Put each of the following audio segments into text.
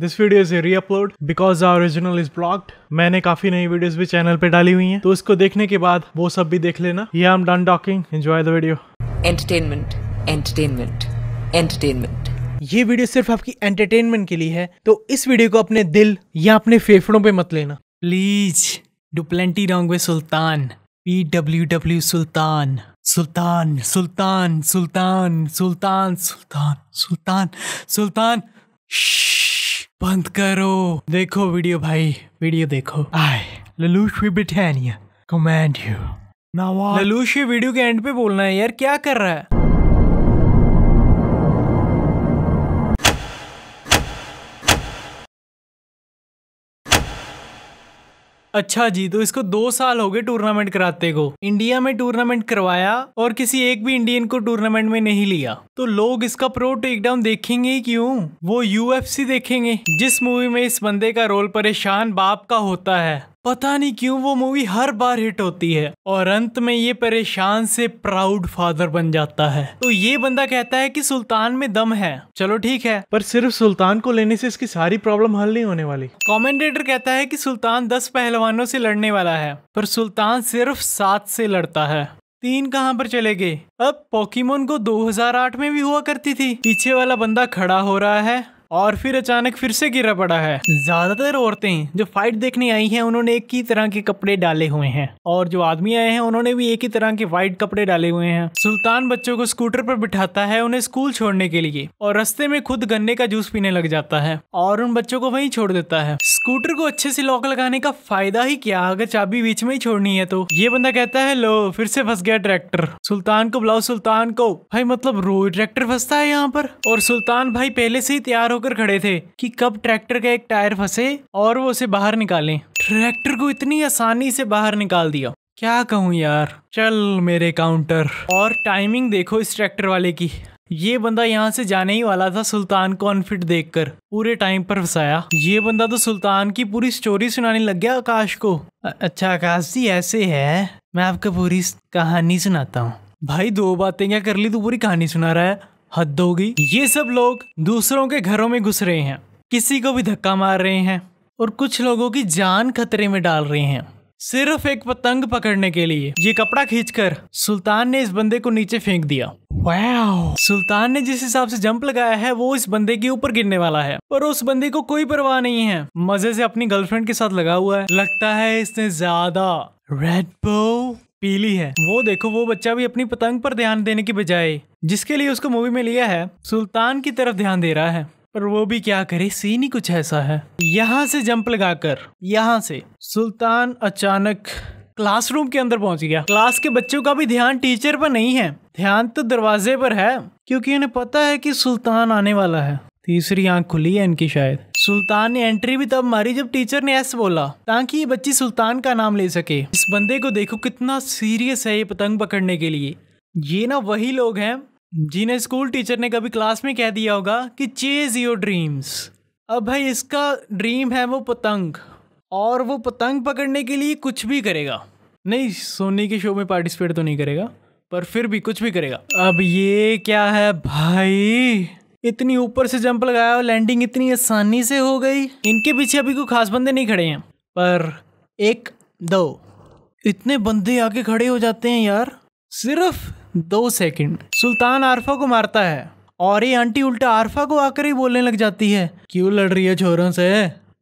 This video is re upload because our original is blocked मैंने काफी नई videos भी चैनल पे डाली हुई हैं तो इसको देखने के बाद वो सब भी देख लेना ये I am done talking enjoy the video entertainment entertainment entertainment ये वीडियो सिर्फ आपकी एंटरटेनमेंट के लिए है तो इस वीडियो को अपने दिल या अपने फेफड़ों पे मत लेना प्लीज डुप्लेंटी wrong way Sultan P W W Sultan Sultan Sultan Sultan Sultan Sultan Sultan Sultan Sultan बंद करो देखो वीडियो भाई वीडियो देखो आए ललूशी भी बिठानिया कमेंट यू नवाज ललूश वीडियो के एंड पे बोलना है यार क्या कर रहा है अच्छा जी तो इसको दो साल हो गए टूर्नामेंट कराते को इंडिया में टूर्नामेंट करवाया और किसी एक भी इंडियन को टूर्नामेंट में नहीं लिया तो लोग इसका प्रो टेकडाउन देखेंगे क्यों वो यूएफसी देखेंगे जिस मूवी में इस बंदे का रोल परेशान बाप का होता है पता नहीं क्यों वो मूवी हर बार हिट होती है और अंत में ये परेशान से प्राउड फादर बन जाता है तो ये बंदा कहता है कि सुल्तान में दम है चलो ठीक है पर सिर्फ सुल्तान को लेने से इसकी सारी प्रॉब्लम हल नहीं होने वाली कॉमेंटेटर कहता है कि सुल्तान दस पहलवानों से लड़ने वाला है पर सुल्तान सिर्फ सात से लड़ता है तीन कहाँ पर चले गए अब पोकीमोन को 2008 में भी हुआ करती थी पीछे वाला बंदा खड़ा हो रहा है और फिर अचानक फिर से गिरा पड़ा है ज्यादातर औरतें जो फाइट देखने आई हैं उन्होंने एक ही तरह के कपड़े डाले हुए हैं और जो आदमी आए हैं उन्होंने भी एक ही तरह के व्हाइट कपड़े डाले हुए हैं सुल्तान बच्चों को स्कूटर पर बिठाता है उन्हें स्कूल छोड़ने के लिए और रस्ते में खुद गन्ने का जूस पीने लग जाता है और उन बच्चों को वही छोड़ देता है स्कूटर को अच्छे से लॉक लगाने का फायदा ही क्या अगर चाबी बीच में ही छोड़नी है तो ये बंदा कहता है लो फिर से फंस गया ट्रैक्टर सुल्तान को बुलाओ सुल्तान को भाई मतलब रो ट्रैक्टर फंसता है यहाँ पर और सुल्तान भाई पहले से ही तैयार हो होकर खड़े थे कि कब ट्रैक्टर का एक टायर फंसे और वो उसे बाहर निकालें ट्रैक्टर को इतनी आसानी से बाहर निकाल दिया क्या कहूँ यार चल मेरे काउंटर और टाइमिंग देखो इस ट्रैक्टर वाले की ये बंदा यहाँ से जाने ही वाला था सुल्तान को अनफिट देखकर पूरे टाइम पर फंसाया ये बंदा तो सुल्तान की पूरी स्टोरी सुनाने लग गया आकाश को अच्छा आकाश जी ऐसे है मैं आपको पूरी कहानी सुनाता हूँ भाई दो बातें क्या कर ली तू पूरी कहानी सुना रहा है हद होगी ये सब लोग दूसरों के घरों में घुस रहे हैं किसी को भी धक्का मार रहे हैं और कुछ लोगों की जान खतरे में डाल रहे हैं सिर्फ एक पतंग पकड़ने के लिए ये कपड़ा खींचकर सुल्तान ने इस बंदे को नीचे फेंक दिया सुल्तान ने जिस हिसाब से जंप लगाया है वो इस बंदे के ऊपर गिरने वाला है पर उस बंदे को कोई परवाह नहीं है मजे से अपनी गर्लफ्रेंड के साथ लगा हुआ है लगता है इसने ज्यादा रेड बो पीली है वो देखो वो बच्चा भी अपनी पतंग पर ध्यान देने की बजाय जिसके लिए उसको मूवी में लिया है सुल्तान की तरफ ध्यान दे रहा है पर वो भी क्या करे सीन ही कुछ ऐसा है यहाँ से जंप लगाकर यहाँ से सुल्तान अचानक क्लासरूम के अंदर पहुंच गया क्लास के बच्चों का भी ध्यान टीचर पर नहीं है ध्यान तो दरवाजे पर है क्योंकि उन्हें पता है कि सुल्तान आने वाला है तीसरी आंख खुली है इनकी शायद सुल्तान ने एंट्री भी तब मारी जब टीचर ने ऐसा बोला ताकि ये बच्ची सुल्तान का नाम ले सके इस बंदे को देखो कितना सीरियस है ये पतंग पकड़ने के लिए ये ना वही लोग हैं जिन्हें स्कूल टीचर ने कभी क्लास में कह दिया होगा कि चेज योर ड्रीम्स अब भाई इसका ड्रीम है वो पतंग और वो पतंग पकड़ने के लिए कुछ भी करेगा नहीं सोनी के शो में पार्टिसिपेट तो नहीं करेगा पर फिर भी कुछ भी करेगा अब ये क्या है भाई इतनी ऊपर से जंप लगाया और लैंडिंग इतनी आसानी से हो गई इनके पीछे अभी कोई खास बंदे नहीं खड़े हैं पर एक दो इतने बंदे आके खड़े हो जाते हैं यार सिर्फ दो सेकंड सुल्तान आरफा को मारता है और ये आंटी उल्टा आरफा को आकर ही बोलने लग जाती है क्यों लड़ रही है छोरों से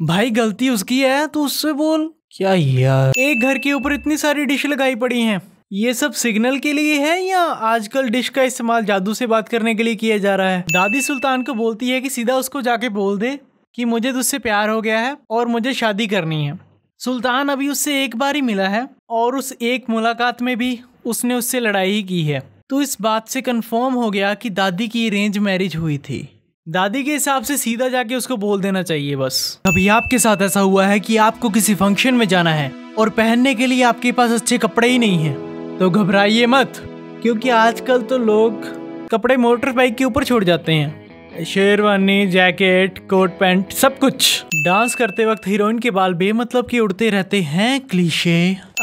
भाई गलती उसकी है तो उससे बोल क्या यार एक घर के ऊपर इतनी सारी डिश लगाई पड़ी हैं ये सब सिग्नल के लिए है या आजकल डिश का इस्तेमाल जादू से बात करने के लिए किया जा रहा है दादी सुल्तान को बोलती है कि सीधा उसको जाके बोल दे कि मुझे तुझसे तो प्यार हो गया है और मुझे शादी करनी है सुल्तान अभी उससे एक बार ही मिला है और उस एक मुलाकात में भी उसने उससे लड़ाई ही की है तो इस बात से कन्फर्म हो गया कि दादी की अरेंज मैरिज हुई थी दादी के हिसाब से सीधा जाके उसको बोल देना चाहिए बस अभी आपके साथ ऐसा हुआ है कि आपको किसी फंक्शन में जाना है और पहनने के लिए आपके पास अच्छे कपड़े ही नहीं हैं तो घबराइए मत क्योंकि आजकल तो लोग कपड़े मोटरबाइक के ऊपर छोड़ जाते हैं शेरवानी जैकेट कोट पैंट सब कुछ डांस करते वक्त हीरोइन के बाल बेमतलब की उड़ते रहते हैं क्लीशे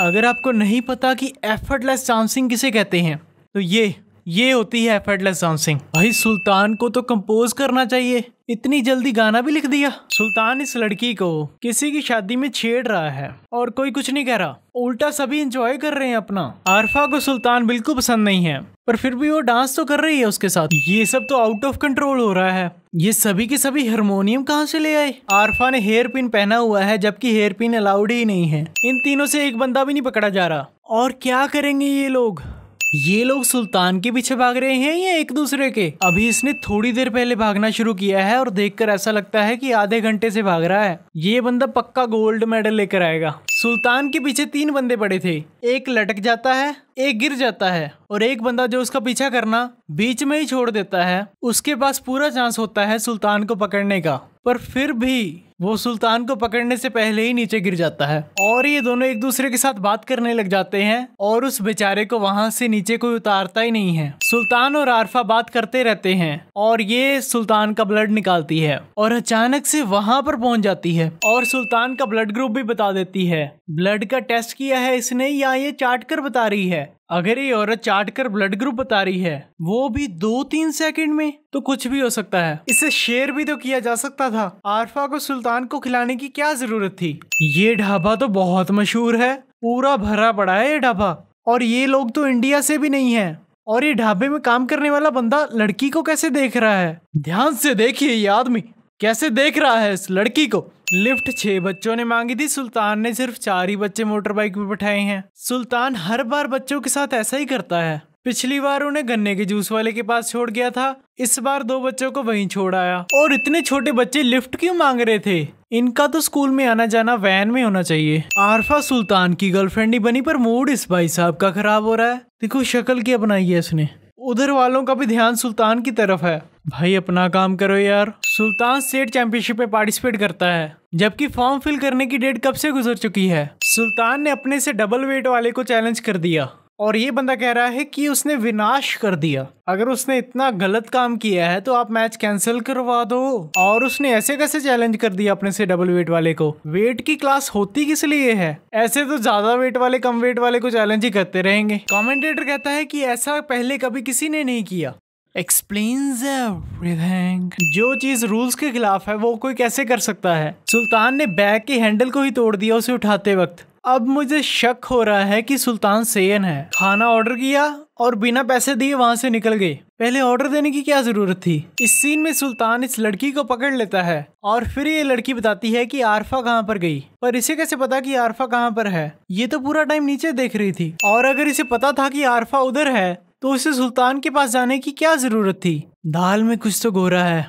अगर आपको नहीं पता कि एफर्टलेस डांसिंग किसे कहते हैं तो ये ये होती है एफर्टलेस डांसिंग भाई सुल्तान को तो कंपोज करना चाहिए इतनी जल्दी गाना भी लिख दिया सुल्तान इस लड़की को किसी की शादी में छेड़ रहा है और कोई कुछ नहीं कह रहा उल्टा सभी इंजॉय कर रहे हैं अपना आरफा को सुल्तान बिल्कुल पसंद नहीं है पर फिर भी वो डांस तो कर रही है उसके साथ ये सब तो आउट ऑफ कंट्रोल हो रहा है ये सभी के सभी हारमोनियम कहाँ से ले आए आरफा ने हेयर पिन पहना हुआ है जबकि हेयर पिन अलाउड ही नहीं है इन तीनों से एक बंदा भी नहीं पकड़ा जा रहा और क्या करेंगे ये लोग ये लोग सुल्तान के पीछे भाग रहे हैं या एक दूसरे के अभी इसने थोड़ी देर पहले भागना शुरू किया है और देखकर ऐसा लगता है कि आधे घंटे से भाग रहा है ये बंदा पक्का गोल्ड मेडल लेकर आएगा सुल्तान के पीछे तीन बंदे पड़े थे एक लटक जाता है एक गिर जाता है और एक बंदा जो उसका पीछा करना बीच में ही छोड़ देता है उसके पास पूरा चांस होता है सुल्तान को पकड़ने का पर फिर भी वो सुल्तान को पकड़ने से पहले ही नीचे गिर जाता है और ये दोनों एक दूसरे के साथ बात करने लग जाते हैं और उस बेचारे को वहां से नीचे कोई उतारता ही नहीं है सुल्तान और आरफा बात करते रहते हैं और ये सुल्तान का ब्लड निकालती है और अचानक से वहां पर पहुंच जाती है और सुल्तान का ब्लड ग्रुप भी बता देती है ब्लड का टेस्ट किया है इसने या ये चाट कर बता रही है अगर ये औरत चाट कर ब्लड ग्रुप बता रही है वो भी दो तीन सेकंड में तो कुछ भी हो सकता है इसे शेयर भी तो किया जा सकता था आरफा को सुल्तान को खिलाने की क्या जरूरत थी ये ढाबा तो बहुत मशहूर है पूरा भरा पड़ा है ये ढाबा और ये लोग तो इंडिया से भी नहीं है और ये ढाबे में काम करने वाला बंदा लड़की को कैसे देख रहा है ध्यान से देखिए ये आदमी कैसे देख रहा है इस लड़की को लिफ्ट छह बच्चों ने मांगी थी सुल्तान ने सिर्फ चार ही बच्चे मोटर बाइक पे बैठाए हैं सुल्तान हर बार बच्चों के साथ ऐसा ही करता है पिछली बार उन्हें गन्ने के जूस वाले के पास छोड़ गया था इस बार दो बच्चों को वहीं छोड़ आया और इतने छोटे बच्चे लिफ्ट क्यों मांग रहे थे इनका तो स्कूल में आना जाना वैन में होना चाहिए आरफा सुल्तान की गर्लफ्रेंड ही बनी पर मूड इस भाई साहब का खराब हो रहा है देखो शक्ल की अपनाई है इसने उधर वालों का भी ध्यान सुल्तान की तरफ है भाई अपना काम करो यार सुल्तान स्टेट चैंपियनशिप में पार्टिसिपेट करता है जबकि फॉर्म फिल करने की डेट कब से गुजर चुकी है सुल्तान ने अपने से डबल वेट वाले को चैलेंज कर दिया और ये बंदा कह रहा है कि उसने विनाश कर दिया अगर उसने इतना गलत काम किया है तो आप मैच कैंसिल करवा दो और उसने ऐसे कैसे चैलेंज कर दिया अपने से डबल वेट वाले को वेट की क्लास होती किस लिए है ऐसे तो ज्यादा वेट वाले कम वेट वाले को चैलेंज ही करते रहेंगे कमेंटेटर कहता है कि ऐसा पहले कभी किसी ने नहीं किया एक्सप्लेन्स एवरीथिंग जो चीज रूल्स के खिलाफ है वो कोई कैसे कर सकता है सुल्तान ने बैग के हैंडल को ही तोड़ दिया उसे उठाते वक्त अब मुझे शक हो रहा है कि सुल्तान सेन है खाना ऑर्डर किया और बिना पैसे दिए वहां से निकल गए पहले ऑर्डर देने की क्या जरूरत थी इस सीन में सुल्तान इस लड़की को पकड़ लेता है और फिर ये लड़की बताती है कि आरफा कहाँ पर गई पर इसे कैसे पता कि आरफा कहाँ पर है ये तो पूरा टाइम नीचे देख रही थी और अगर इसे पता था कि आरफा उधर है तो उसे सुल्तान के पास जाने की क्या ज़रूरत थी दाल में कुछ तो गोरा है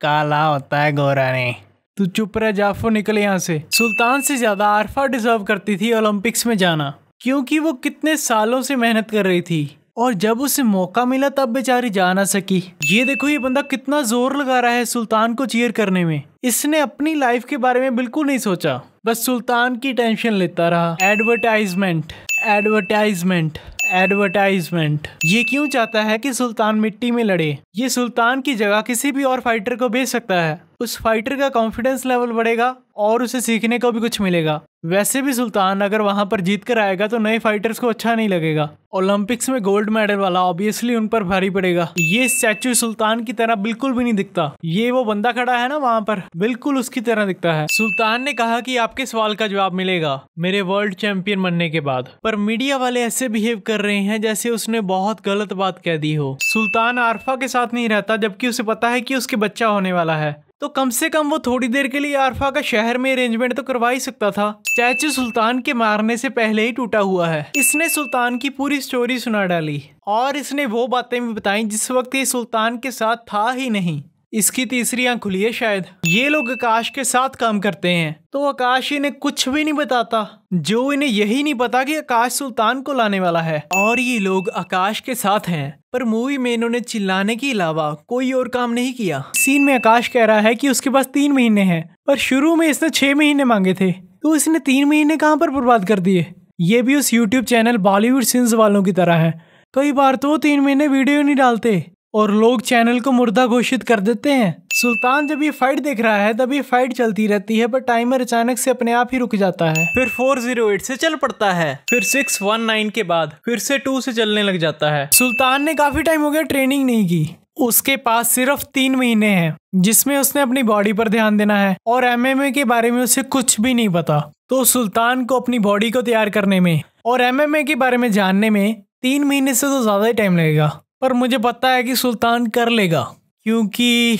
काला होता है गोरा ने तू चुप रह जाफो निकल यहाँ से सुल्तान से ज़्यादा आरफा डिजर्व करती थी ओलंपिक्स में जाना क्योंकि वो कितने सालों से मेहनत कर रही थी और जब उसे मौका मिला तब बेचारी जा ना सकी ये देखो ये बंदा कितना जोर लगा रहा है सुल्तान को चीयर करने में इसने अपनी लाइफ के बारे में बिल्कुल नहीं सोचा बस सुल्तान की टेंशन लेता रहा एडवर्टाइजमेंट एडवर्टाइजमेंट एडवर्टाइजमेंट ये क्यों चाहता है कि सुल्तान मिट्टी में लड़े ये सुल्तान की जगह किसी भी और फाइटर को बेच सकता है उस फाइटर का कॉन्फिडेंस लेवल बढ़ेगा और उसे सीखने को भी कुछ मिलेगा वैसे भी सुल्तान अगर वहां पर जीत कर आएगा तो नए फाइटर्स को अच्छा नहीं लगेगा ओलंपिक्स में गोल्ड मेडल वाला ऑब्वियसली उन पर भारी पड़ेगा ये स्टैचू सुल्तान की तरह बिल्कुल भी नहीं दिखता ये वो बंदा खड़ा है ना वहाँ पर बिल्कुल उसकी तरह दिखता है सुल्तान ने कहा कि आपके सवाल का जवाब मिलेगा मेरे वर्ल्ड चैंपियन बनने के बाद पर मीडिया वाले ऐसे बिहेव कर रहे हैं जैसे उसने बहुत गलत बात कह दी हो सुल्तान आरफा के साथ नहीं रहता जबकि उसे पता है की उसके बच्चा होने वाला है तो कम से कम वो थोड़ी देर के लिए आरफा का शहर में अरेंजमेंट तो करवा ही सकता था स्टैचू सुल्तान के मारने से पहले ही टूटा हुआ है इसने सुल्तान की पूरी स्टोरी सुना डाली और इसने वो बातें भी बताई जिस वक्त ये सुल्तान के साथ था ही नहीं इसकी तीसरी आंख खुली है शायद ये लोग आकाश के साथ काम करते हैं तो आकाश इन्हें कुछ भी नहीं बताता जो इन्हें यही नहीं पता कि आकाश सुल्तान को लाने वाला है और ये लोग आकाश के साथ हैं पर मूवी में इन्होंने चिल्लाने के अलावा कोई और काम नहीं किया सीन में आकाश कह रहा है कि उसके पास तीन महीने हैं पर शुरू में इसने छह महीने मांगे थे तो इसने तीन महीने कहाँ पर बर्बाद कर दिए ये भी उस यूट्यूब चैनल बॉलीवुड सिंस वालों की तरह है कई बार तो तीन महीने वीडियो नहीं डालते और लोग चैनल को मुर्दा घोषित कर देते हैं सुल्तान जब ये फाइट देख रहा है तभी फाइट चलती रहती है पर टाइमर अचानक से अपने आप ही रुक जाता है फिर 408 से चल पड़ता है फिर 619 के बाद फिर से 2 से चलने लग जाता है सुल्तान ने काफी टाइम हो गया ट्रेनिंग नहीं की उसके पास सिर्फ तीन महीने हैं जिसमें उसने अपनी बॉडी पर ध्यान देना है और एमएमए के बारे में उसे कुछ भी नहीं पता तो सुल्तान को अपनी बॉडी को तैयार करने में और एमएमए के बारे में जानने में तीन महीने से तो ज्यादा ही टाइम लगेगा पर मुझे पता है कि सुल्तान कर लेगा क्योंकि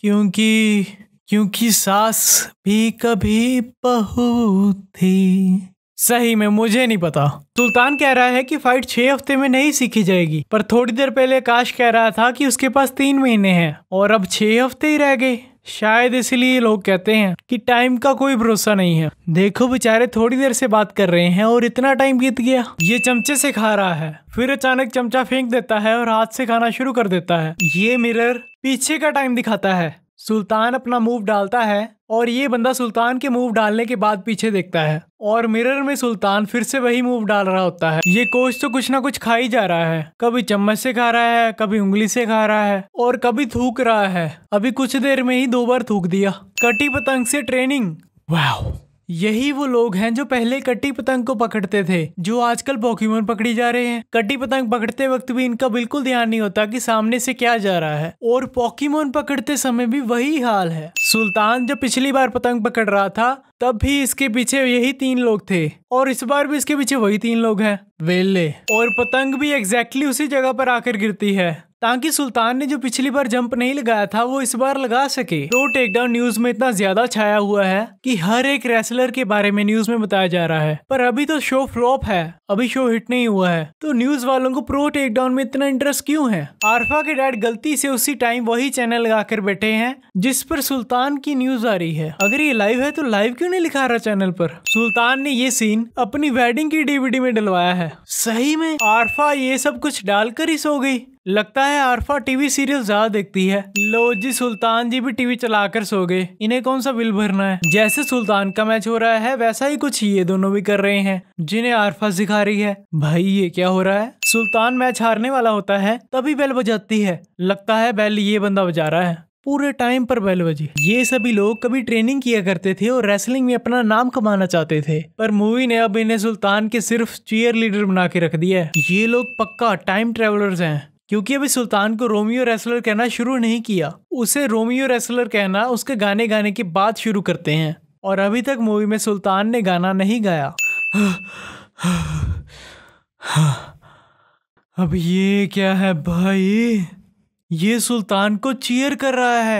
क्योंकि क्योंकि सास भी कभी बहू थी सही में मुझे नहीं पता सुल्तान कह रहा है कि फाइट छह हफ्ते में नहीं सीखी जाएगी पर थोड़ी देर पहले आकाश कह रहा था कि उसके पास तीन महीने हैं और अब छह हफ्ते ही रह गए शायद इसलिए लोग कहते हैं कि टाइम का कोई भरोसा नहीं है देखो बेचारे थोड़ी देर से बात कर रहे हैं और इतना टाइम बीत गया ये चमचे से खा रहा है फिर अचानक चमचा फेंक देता है और हाथ से खाना शुरू कर देता है ये मिरर पीछे का टाइम दिखाता है सुल्तान अपना मूव डालता है और ये बंदा सुल्तान के मूव डालने के बाद पीछे देखता है और मिरर में सुल्तान फिर से वही मूव डाल रहा होता है ये कोच तो कुछ ना कुछ खा ही जा रहा है कभी चम्मच से खा रहा है कभी उंगली से खा रहा है और कभी थूक रहा है अभी कुछ देर में ही दो बार थूक दिया कटी पतंग से ट्रेनिंग वाह यही वो लोग हैं जो पहले कट्टी पतंग को पकड़ते थे जो आजकल पोकीमोन पकड़ी जा रहे हैं कट्टी पतंग पकड़ते वक्त भी इनका बिल्कुल ध्यान नहीं होता कि सामने से क्या जा रहा है और पोकीमोन पकड़ते समय भी वही हाल है सुल्तान जो पिछली बार पतंग पकड़ रहा था तब भी इसके पीछे यही तीन लोग थे और इस बार भी इसके पीछे वही तीन लोग हैं वेले और पतंग भी एग्जैक्टली उसी जगह पर आकर गिरती है ताकि सुल्तान ने जो पिछली बार जंप नहीं लगाया था वो इस बार लगा सके प्रो तो टेकडाउन न्यूज में इतना ज्यादा छाया हुआ है कि हर एक रेसलर के बारे में न्यूज में बताया जा रहा है पर अभी तो शो फ्लॉप है अभी शो हिट नहीं हुआ है तो न्यूज वालों को प्रो टेकडाउन में इतना इंटरेस्ट क्यूँ है आरफा के डैड गलती से उसी टाइम वही चैनल लगा कर बैठे है जिस पर सुल्तान की न्यूज आ रही है अगर ये लाइव है तो लाइव क्यों नहीं लिखा रहा चैनल पर सुल्तान ने ये सीन अपनी वेडिंग की डीवीडी में डलवाया है सही में आरफा ये सब कुछ डालकर ही सो गई लगता है आरफा टीवी सीरियल ज्यादा देखती है लो जी सुल्तान जी भी टीवी चलाकर सो गए इन्हें कौन सा बिल भरना है जैसे सुल्तान का मैच हो रहा है वैसा ही कुछ ये दोनों भी कर रहे हैं जिन्हें आरफा सिखा रही है भाई ये क्या हो रहा है सुल्तान मैच हारने वाला होता है तभी बैल बजाती है लगता है बैल ये बंदा बजा रहा है पूरे टाइम पर बैल बजी ये सभी लोग कभी ट्रेनिंग किया करते थे और रेसलिंग में अपना नाम कमाना चाहते थे पर मूवी ने अब इन्हें सुल्तान के सिर्फ चीयर लीडर बना के रख दिया है ये लोग पक्का टाइम ट्रेवलर्स हैं क्योंकि अभी सुल्तान को रोमियो रेसलर कहना शुरू नहीं किया उसे रोमियो रेसलर कहना उसके गाने गाने के बाद शुरू करते हैं और अभी तक मूवी में सुल्तान ने गाना नहीं गाया अब ये क्या है भाई ये सुल्तान को चीयर कर रहा है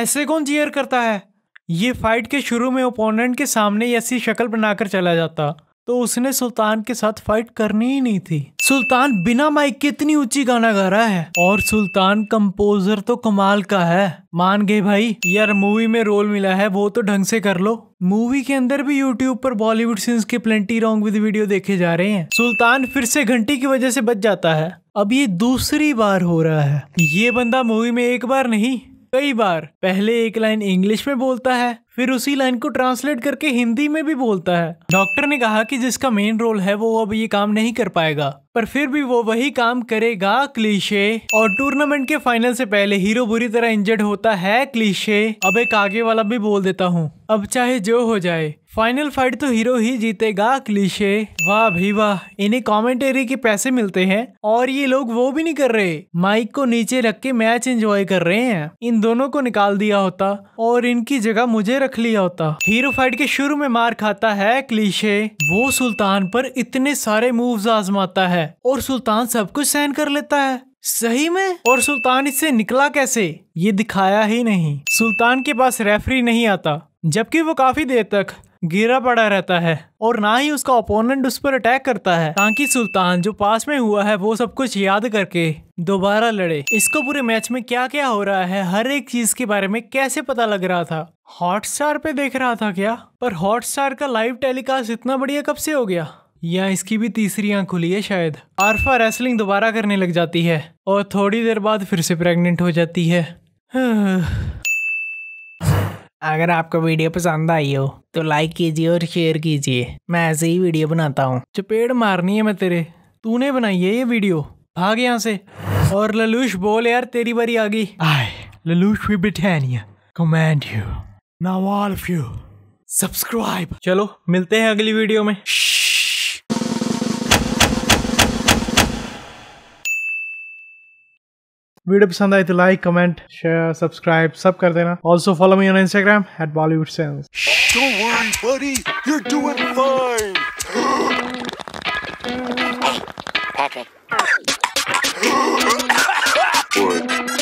ऐसे कौन चीयर करता है ये फाइट के शुरू में ओपोनेंट के सामने ऐसी शक्ल बनाकर चला जाता तो उसने सुल्तान के साथ फाइट करनी ही नहीं थी सुल्तान बिना माइक के इतनी ऊंची गाना गा रहा है और सुल्तान कंपोजर तो कमाल का है मान गए भाई यार मूवी में रोल मिला है वो तो ढंग से कर लो मूवी के अंदर भी यूट्यूब पर बॉलीवुड सीन्स के प्लेंटी रॉन्ग विद वीडियो देखे जा रहे हैं सुल्तान फिर से घंटी की वजह से बच जाता है अब ये दूसरी बार हो रहा है ये बंदा मूवी में एक बार नहीं कई बार पहले एक लाइन इंग्लिश में बोलता है फिर उसी लाइन को ट्रांसलेट करके हिंदी में भी बोलता है डॉक्टर ने कहा कि जिसका मेन रोल है वो अब ये काम नहीं कर पाएगा पर फिर भी वो वही काम करेगा क्लीशे और टूर्नामेंट के फाइनल से पहले हीरो बुरी तरह इंजर्ड होता है क्लीशे अब एक आगे वाला भी बोल देता हूँ अब चाहे जो हो जाए फाइनल फाइट तो हीरो ही जीतेगा क्लीशे वाह भी वाह इन्हें कॉमेंटेरी के पैसे मिलते हैं और ये लोग वो भी नहीं कर रहे माइक को नीचे रख के मैच एंजॉय कर रहे हैं इन दोनों को निकाल दिया होता और इनकी जगह मुझे रख लिया होता हीरो फाइट के शुरू में मार खाता है क्लीशे वो सुल्तान पर इतने सारे मूव आजमाता है और सुल्तान सब कुछ सहन कर लेता है सही में और सुल्तान इससे निकला कैसे ये दिखाया ही नहीं सुल्तान के पास रेफरी नहीं आता जबकि वो काफी देर तक गिरा पड़ा रहता है और ना ही उसका ओपोनेंट उस पर अटैक करता है ताकि सुल्तान जो पास में हुआ है वो सब कुछ याद करके दोबारा लड़े इसको पूरे मैच में क्या क्या हो रहा है हर एक चीज के बारे में कैसे पता लग रहा था हॉटस्टार पे देख रहा था क्या पर हॉटस्टार का लाइव टेलीकास्ट इतना बढ़िया कब से हो गया या इसकी भी तीसरी आंख खुली है शायद आरफा रेसलिंग दोबारा करने लग जाती है और थोड़ी देर बाद फिर से प्रेग्नेंट हो जाती है हाँ, अगर आपको वीडियो पसंद आई हो तो लाइक कीजिए और शेयर कीजिए मैं ऐसे ही वीडियो बनाता हूँ चपेट मारनी है मैं तेरे तूने बनाई है ये वीडियो भाग यहाँ से और ललूश बोल यार तेरी बारी आ गई आए ललूश भी Britannia comment you now all of you subscribe चलो मिलते हैं अगली वीडियो में वीडियो पसंद आए तो लाइक कमेंट शेयर सब्सक्राइब सब कर देना also follow me on Instagram at Bollywood sense Patrick.